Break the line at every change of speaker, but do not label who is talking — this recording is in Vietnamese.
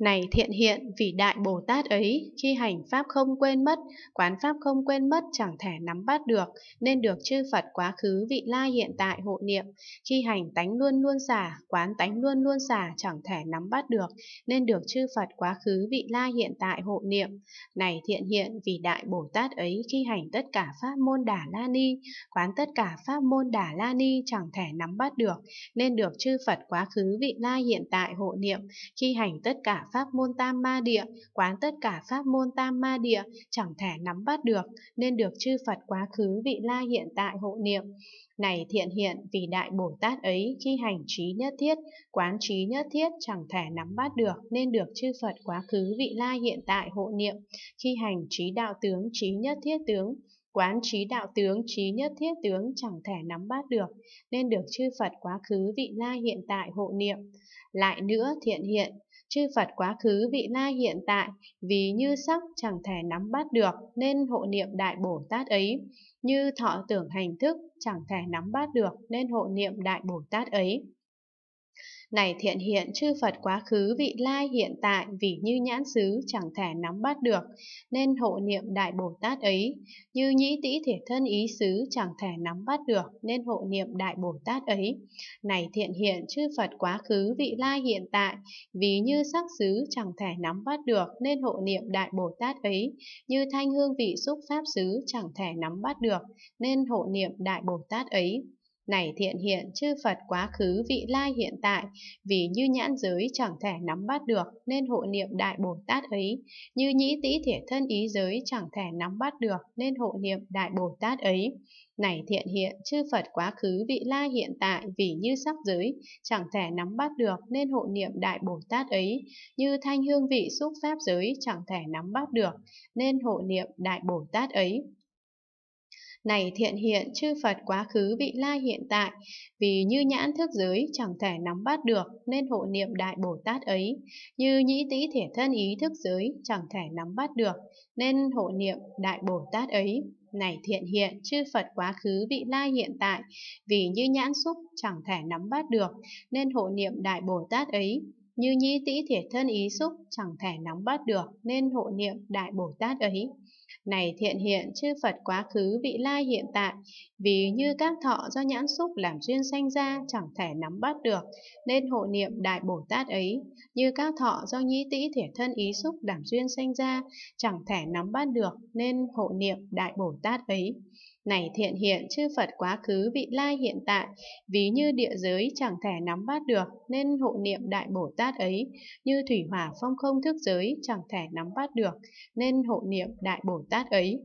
Này thiện hiện vì Đại Bồ Tát ấy, khi hành Pháp không quên mất, quán Pháp không quên mất chẳng thể nắm bắt được, nên được chư Phật quá khứ vị lai hiện tại hộ niệm. Khi hành tánh luôn luôn xả, quán tánh luôn luôn xả chẳng thể nắm bắt được, nên được chư Phật quá khứ vị lai hiện tại hộ niệm. Này thiện hiện vì Đại Bồ Tát ấy, khi hành tất cả Pháp môn Đà La Ni, quán tất cả Pháp môn Đà La Ni chẳng thể nắm bắt được, nên được chư Phật quá khứ vị lai hiện tại hộ niệm. Khi hành tất cả pháp môn tam ma địa, quán tất cả pháp môn tam ma địa, chẳng thể nắm bắt được, nên được chư Phật quá khứ vị la hiện tại hộ niệm. Này thiện hiện vì Đại Bồ Tát ấy khi hành trí nhất thiết, quán trí nhất thiết chẳng thể nắm bắt được nên được chư Phật quá khứ vị la hiện tại hộ niệm, khi hành trí đạo tướng trí nhất thiết tướng, Quán trí đạo tướng, trí nhất thiết tướng chẳng thể nắm bắt được, nên được chư Phật quá khứ vị lai hiện tại hộ niệm. Lại nữa thiện hiện, chư Phật quá khứ vị lai hiện tại, vì như sắc chẳng thể nắm bắt được, nên hộ niệm Đại Bồ Tát ấy. Như thọ tưởng hành thức chẳng thể nắm bắt được, nên hộ niệm Đại Bồ Tát ấy. Này thiện hiện chư Phật quá khứ vị lai hiện tại vì như nhãn xứ chẳng thể nắm bắt được, nên hộ niệm Đại Bồ Tát ấy. Như nhĩ tĩ thể thân ý xứ chẳng thể nắm bắt được, nên hộ niệm Đại Bồ Tát ấy. Này thiện hiện chư Phật quá khứ vị lai hiện tại vì như sắc xứ chẳng thể nắm bắt được, nên hộ niệm Đại Bồ Tát ấy. Như thanh hương vị xúc pháp xứ chẳng thể nắm bắt được, nên hộ niệm Đại Bồ Tát ấy. Này thiện hiện chư Phật quá khứ vị lai hiện tại, vì như nhãn giới chẳng thể nắm bắt được nên hộ niệm Đại Bồ Tát ấy, như nhĩ tĩ thể thân ý giới chẳng thể nắm bắt được nên hộ niệm Đại Bồ Tát ấy. Này thiện hiện chư Phật quá khứ vị lai hiện tại vì như sắc giới chẳng thể nắm bắt được nên hộ niệm Đại Bồ Tát ấy, như thanh hương vị xúc pháp giới chẳng thể nắm bắt được nên hộ niệm Đại Bồ Tát ấy này thiện hiện chư Phật quá khứ vị lai hiện tại, vì như nhãn thức giới chẳng thể nắm bắt được nên hộ niệm Đại Bồ Tát ấy, như nhĩ tĩ thể thân ý thức giới chẳng thể nắm bắt được nên hộ niệm Đại Bồ Tát ấy. Này thiện hiện chư Phật quá khứ vị lai hiện tại, vì như nhãn xúc chẳng thể nắm bắt được nên hộ niệm Đại Bồ Tát ấy, như nhi tĩ thể thân ý xúc chẳng thể nắm bắt được nên hộ niệm Đại Bồ Tát ấy. Này thiện hiện chư Phật quá khứ vị lai hiện tại, vì như các thọ do nhãn xúc làm duyên sanh ra chẳng thể nắm bắt được, nên hộ niệm Đại Bồ Tát ấy, như các thọ do nhi tĩ thể thân ý xúc làm duyên sanh ra chẳng thể nắm bắt được, nên hộ niệm Đại Bồ Tát ấy. Này thiện hiện chư Phật quá khứ vị lai hiện tại, vì như địa giới chẳng thể nắm bắt được, nên hộ niệm Đại Bồ Tát giác ấy như thủy hỏa phong không thức giới chẳng thể nắm bắt được nên hộ niệm đại bồ tát ấy